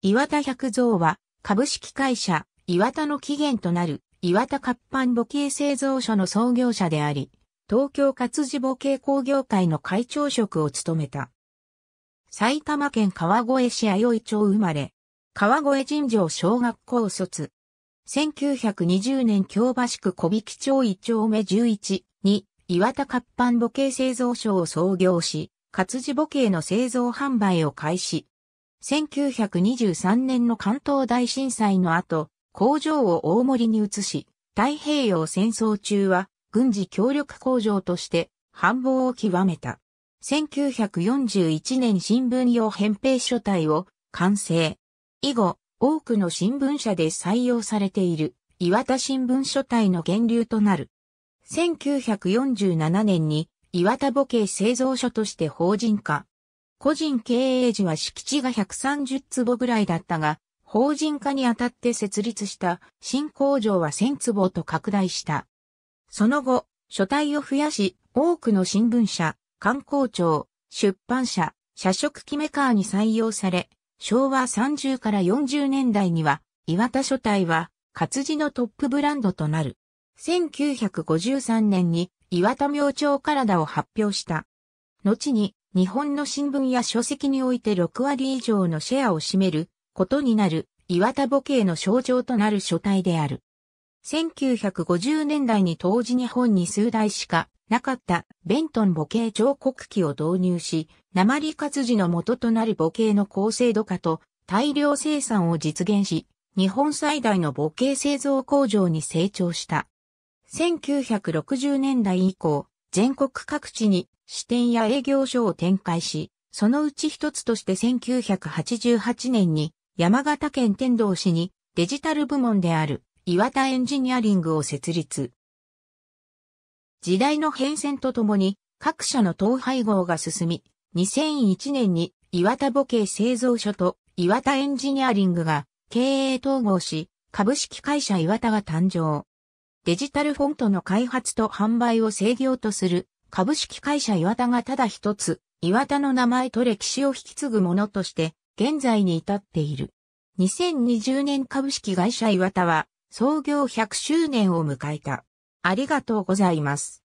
岩田百蔵は、株式会社、岩田の起源となる、岩田活版母系製造所の創業者であり、東京活字母系工業会の会長職を務めた。埼玉県川越市弥生町生まれ、川越神城小学校卒。1920年京橋区小引町一丁目11に、岩田活版母系製造所を創業し、活字母系の製造販売を開始。1923年の関東大震災の後、工場を大森に移し、太平洋戦争中は軍事協力工場として繁忙を極めた。1941年新聞用扁平書体を完成。以後、多くの新聞社で採用されている岩田新聞書体の源流となる。1947年に岩田母系製造所として法人化。個人経営時は敷地が130坪ぐらいだったが、法人化にあたって設立した新工場は1000坪と拡大した。その後、書体を増やし、多くの新聞社、観光庁、出版社、社食決メカーに採用され、昭和30から40年代には、岩田書体は活字のトップブランドとなる。1953年に岩田明朝体を発表した。後に日本の新聞や書籍において6割以上のシェアを占めることになる岩田母系の象徴となる書体である。1950年代に当時日本に数台しかなかったベントン母系彫刻機を導入し、鉛活字の元となる母系の高精度化と大量生産を実現し、日本最大の母系製造工場に成長した。1960年代以降、全国各地に支店や営業所を展開し、そのうち一つとして1988年に山形県天童市にデジタル部門である岩田エンジニアリングを設立。時代の変遷とともに各社の統廃合が進み、2001年に岩田母系製造所と岩田エンジニアリングが経営統合し、株式会社岩田が誕生。デジタルフォントの開発と販売を制御とする株式会社岩田がただ一つ、岩田の名前と歴史を引き継ぐものとして、現在に至っている。2020年株式会社岩田は、創業100周年を迎えた。ありがとうございます。